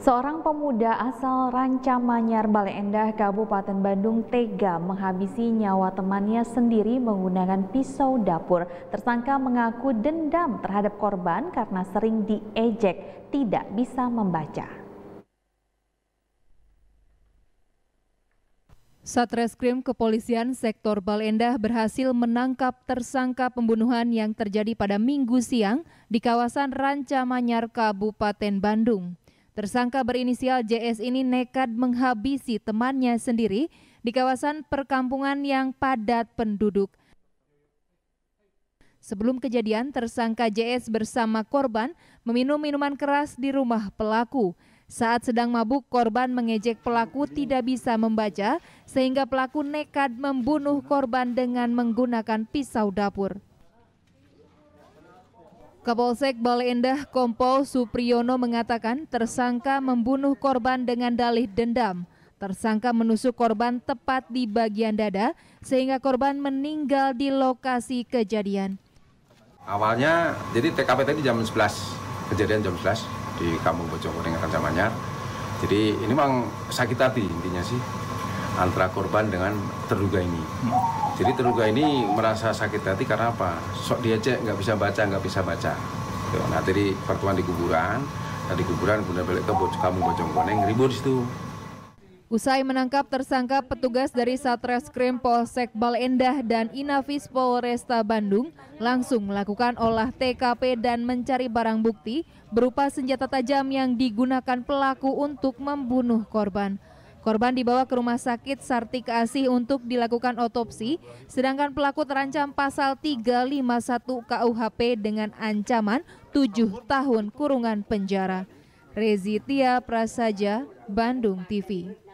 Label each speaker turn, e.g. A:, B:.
A: Seorang pemuda asal Rancamanyar Bale Endah, Kabupaten Bandung tega menghabisi nyawa temannya sendiri menggunakan pisau dapur. Tersangka mengaku dendam terhadap korban karena sering diejek, tidak bisa membaca.
B: Satreskrim Kepolisian Sektor Balendah berhasil menangkap tersangka pembunuhan yang terjadi pada minggu siang di kawasan Rancamanyar, Kabupaten Bandung. Tersangka berinisial JS ini nekat menghabisi temannya sendiri di kawasan perkampungan yang padat penduduk. Sebelum kejadian, tersangka JS bersama korban meminum minuman keras di rumah pelaku. Saat sedang mabuk, korban mengejek pelaku tidak bisa membaca, sehingga pelaku nekat membunuh korban dengan menggunakan pisau dapur. Kapolsek Bale Endah Kompol Supriyono mengatakan tersangka membunuh korban dengan dalih dendam. Tersangka menusuk korban tepat di bagian dada sehingga korban meninggal di lokasi kejadian.
C: Awalnya jadi TKP tadi jam 11, kejadian jam 11 di Kampung Bojonguring Rancamanyar. Jadi ini memang sakit hati intinya sih antara korban dengan terduga ini. Jadi terduga ini merasa sakit hati karena apa? Sok diejek, nggak bisa baca, nggak bisa baca. Gitu. Nah, jadi pertemuan di kuburan, nah, di kuburan guna balik ke kamu bocong koneng, ribut situ.
B: Usai menangkap tersangka petugas dari Satreskrim Polsek Balendah dan Inafis Polresta Bandung langsung melakukan olah TKP dan mencari barang bukti berupa senjata tajam yang digunakan pelaku untuk membunuh korban. Korban dibawa ke rumah sakit Sartika Asih untuk dilakukan otopsi, sedangkan pelaku terancam pasal 351 KUHP dengan ancaman 7 tahun kurungan penjara. Rezitia Prasaja, Bandung TV.